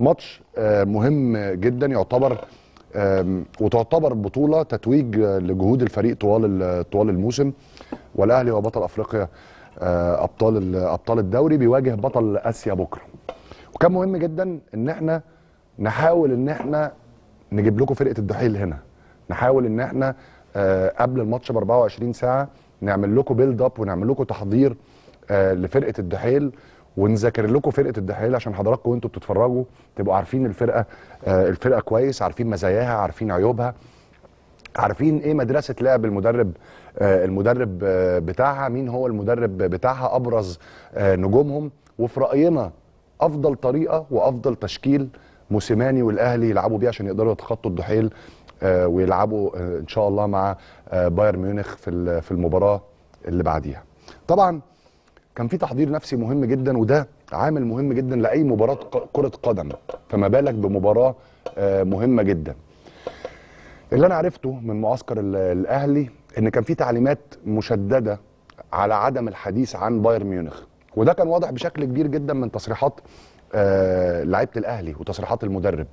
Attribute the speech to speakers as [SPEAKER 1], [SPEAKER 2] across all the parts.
[SPEAKER 1] ماتش آه، مهم جدا يعتبر وتعتبر بطوله تتويج لجهود الفريق طوال طوال الموسم والاهلي هو بطل افريقيا آه، ابطال ابطال الدوري بيواجه بطل اسيا بكره وكان مهم جدا ان احنا نحاول ان احنا نجيب لكم فرقه الدحيل هنا نحاول ان احنا آه، قبل الماتش ب 24 ساعه نعمل لكم بيلد اب ونعمل لكم تحضير لفرقه الدحيل ونذاكر لكم فرقه الدحيل عشان حضراتكم وانتم بتتفرجوا تبقوا عارفين الفرقه آه، الفرقه كويس عارفين مزاياها عارفين عيوبها عارفين ايه مدرسه لعب المدرب آه، المدرب آه، بتاعها مين هو المدرب بتاعها ابرز نجومهم وفي راينا افضل طريقه وافضل تشكيل موسيماني والاهلي يلعبوا بيه عشان يقدروا يتخطوا الدحيل ويلعبوا ان شاء الله مع بايرن ميونخ في في المباراه اللي بعديها طبعا كان في تحضير نفسي مهم جدا وده عامل مهم جدا لاي مباراه كره قدم فما بالك بمباراه آه، مهمه جدا اللي انا عرفته من معسكر الاهلي ان كان في تعليمات مشدده على عدم الحديث عن بايرن ميونخ وده كان واضح بشكل كبير جدا من تصريحات آه، لعيبه الاهلي وتصريحات المدرب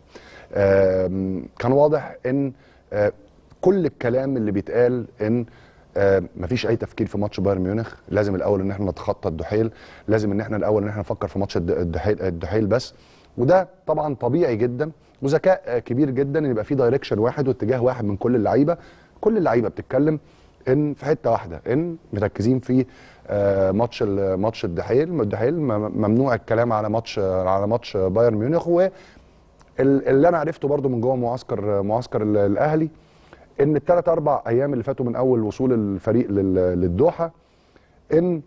[SPEAKER 1] كان واضح ان آه، كل الكلام اللي بيتقال ان آه، مفيش اي تفكير في ماتش بايرن ميونخ لازم الاول ان احنا نتخطى الدحيل لازم ان احنا الاول ان احنا نفكر في ماتش الدحيل الدحيل بس وده طبعا طبيعي جدا وذكاء كبير جدا ان يبقى في دايركشن واحد واتجاه واحد من كل اللعيبه كل اللعيبه بتتكلم ان في حته واحده ان مركزين في آه، ماتش ماتش الدحيل الدحيل ممنوع الكلام على ماتش على ماتش بايرن ميونخ واللي انا عرفته برضو من جوه معسكر معسكر الاهلي ان الثلاث اربع ايام اللي فاتوا من اول وصول الفريق للدوحه ان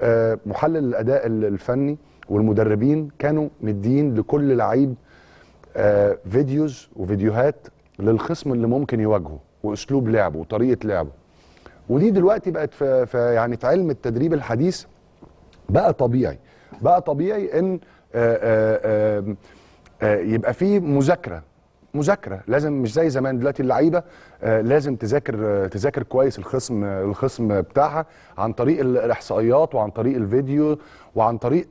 [SPEAKER 1] آه، محلل الاداء الفني والمدربين كانوا مدين لكل لعيب آه، فيديوز وفيديوهات للخصم اللي ممكن يواجهه واسلوب لعبه وطريقه لعبه ودي دلوقتي بقت في, في يعني في علم التدريب الحديث بقى طبيعي بقى طبيعي ان آه، يبقى في مذاكره مذاكره لازم مش زي زمان دلوقتي اللعيبه آه، لازم تذاكر آه، تذاكر كويس الخصم آه، الخصم بتاعها عن طريق الاحصائيات وعن طريق الفيديو وعن طريق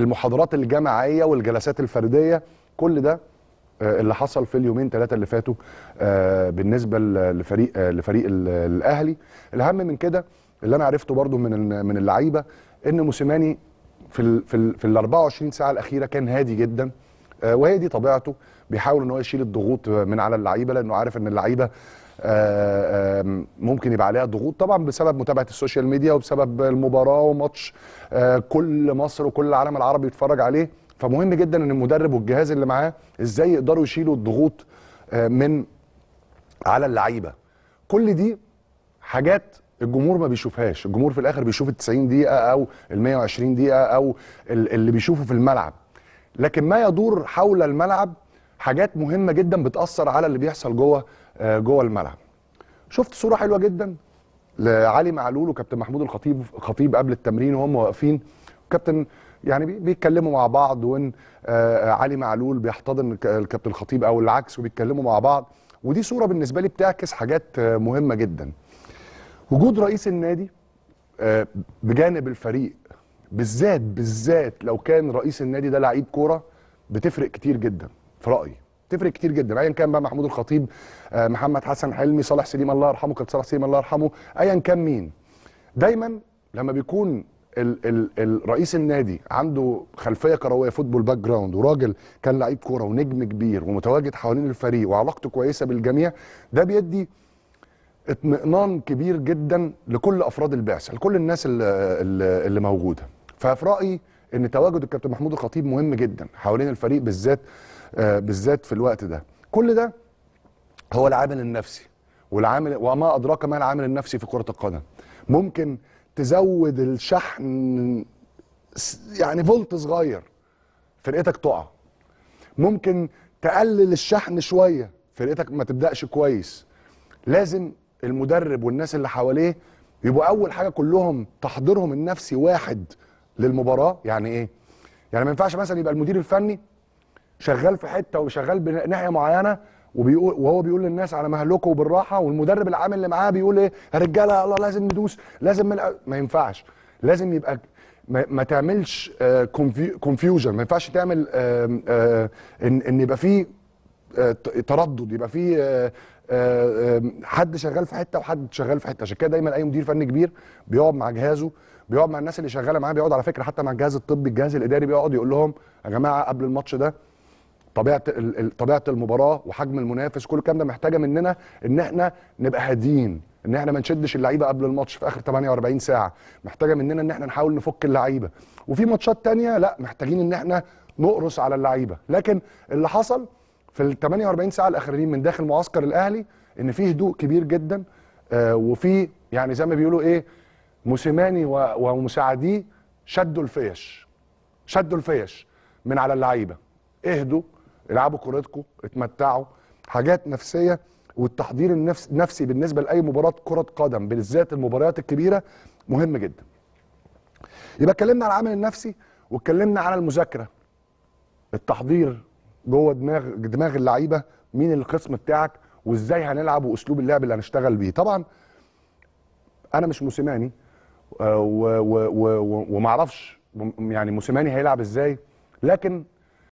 [SPEAKER 1] المحاضرات الجماعيه والجلسات الفرديه كل ده اللي حصل في اليومين ثلاثه اللي فاتوا بالنسبه لفريق لفريق الاهلي الاهم من كده اللي انا عرفته برضو من من اللعيبه ان موسيماني في الـ في ال 24 ساعه الاخيره كان هادي جدا آه، وهي دي طبيعته بيحاول ان هو يشيل الضغوط من على اللعيبه لانه عارف ان اللعيبه آه، ممكن يبقى عليها ضغوط طبعا بسبب متابعه السوشيال ميديا وبسبب المباراه وماتش آه، كل مصر وكل العالم العربي يتفرج عليه فمهم جدا ان المدرب والجهاز اللي معاه ازاي يقدروا يشيلوا الضغوط من على اللعيبه كل دي حاجات الجمهور ما بيشوفهاش الجمهور في الاخر بيشوف ال 90 دقيقه او ال 120 دقيقه او اللي بيشوفه في الملعب لكن ما يدور حول الملعب حاجات مهمه جدا بتاثر على اللي بيحصل جوه آه، جوه الملعب شفت صوره حلوه جدا لعلي معلول وكابتن محمود الخطيب خطيب قبل التمرين وهم واقفين كابتن يعني بيتكلموا مع بعض وان آه، آه، علي معلول بيحتضن الكابتن الخطيب او العكس وبيتكلموا مع بعض ودي صوره بالنسبه لي بتعكس حاجات مهمه جدا وجود رئيس النادي بجانب الفريق بالذات بالذات لو كان رئيس النادي ده لعيب كوره بتفرق كتير جدا في رايي تفرق كتير جدا ايا كان بقى محمود الخطيب آه، محمد حسن حلمي صالح سليم الله يرحمه كابتن صالح سليم الله يرحمه ايا كان مين دايما لما بيكون ال ال ال رئيس النادي عنده خلفيه كرويه فوتبول باك جراوند وراجل كان لعيب كوره ونجم كبير ومتواجد حوالين الفريق وعلاقته كويسه بالجميع ده بيدي اطمئنان كبير جدا لكل افراد البعثه لكل الناس اللي, اللي موجوده ففي رايي ان تواجد الكابتن محمود الخطيب مهم جدا حوالين الفريق بالذات آه بالذات في الوقت ده كل ده هو العامل النفسي والعامل وما ادراك ما العامل النفسي في كره القدم ممكن تزود الشحن يعني فولت صغير فرقتك تقع ممكن تقلل الشحن شويه فرقتك ما تبداش كويس لازم المدرب والناس اللي حواليه يبقوا اول حاجه كلهم تحضيرهم النفسي واحد للمباراه يعني ايه يعني ما ينفعش مثلا يبقى المدير الفني شغال في حته وشغال بناحيه معينه وبيقول وهو بيقول للناس على مهلكه وبالراحه والمدرب العام اللي معاه بيقول ايه يا رجاله الله لازم ندوس لازم من... ما ينفعش لازم يبقى ما, ما تعملش كونفيوجن آه، ما ينفعش تعمل آه، ان ان يبقى في آه، تردد يبقى في حد شغال في حته وحد شغال في حته عشان كده دايما اي مدير فني كبير بيقعد مع جهازه بيقعد مع الناس اللي شغاله معاه بيقعد على فكره حتى مع الجهاز الطبي الجهاز الاداري بيقعد يقول لهم يا جماعه قبل الماتش ده طبيعه طبيعه المباراه وحجم المنافس كل الكلام ده محتاجه مننا ان احنا نبقى هاديين ان احنا ما نشدش اللعيبه قبل الماتش في اخر 48 ساعه محتاجه مننا ان احنا نحاول نفك اللعيبه وفي ماتشات تانية لا محتاجين ان احنا نقرص على اللعيبه لكن اللي حصل في ال 48 ساعه الاخرين من داخل معسكر الاهلي ان في هدوء كبير جدا آه وفي يعني زي ما بيقولوا ايه موسيماني ومساعديه شدوا الفيش شدوا الفيش من على اللعيبه اهدوا العبوا كورتكم اتمتعوا حاجات نفسيه والتحضير النفسي بالنسبه لاي مباراه كره قدم بالذات المباريات الكبيره مهم جدا يبقى اتكلمنا على العامل النفسي واتكلمنا على المذاكره التحضير جوه دماغ دماغ اللعيبه مين الخصم بتاعك وازاي هنلعب واسلوب اللعب اللي هنشتغل بيه طبعا انا مش موسيماني آه، ومعرفش يعني موسيماني هيلعب ازاي لكن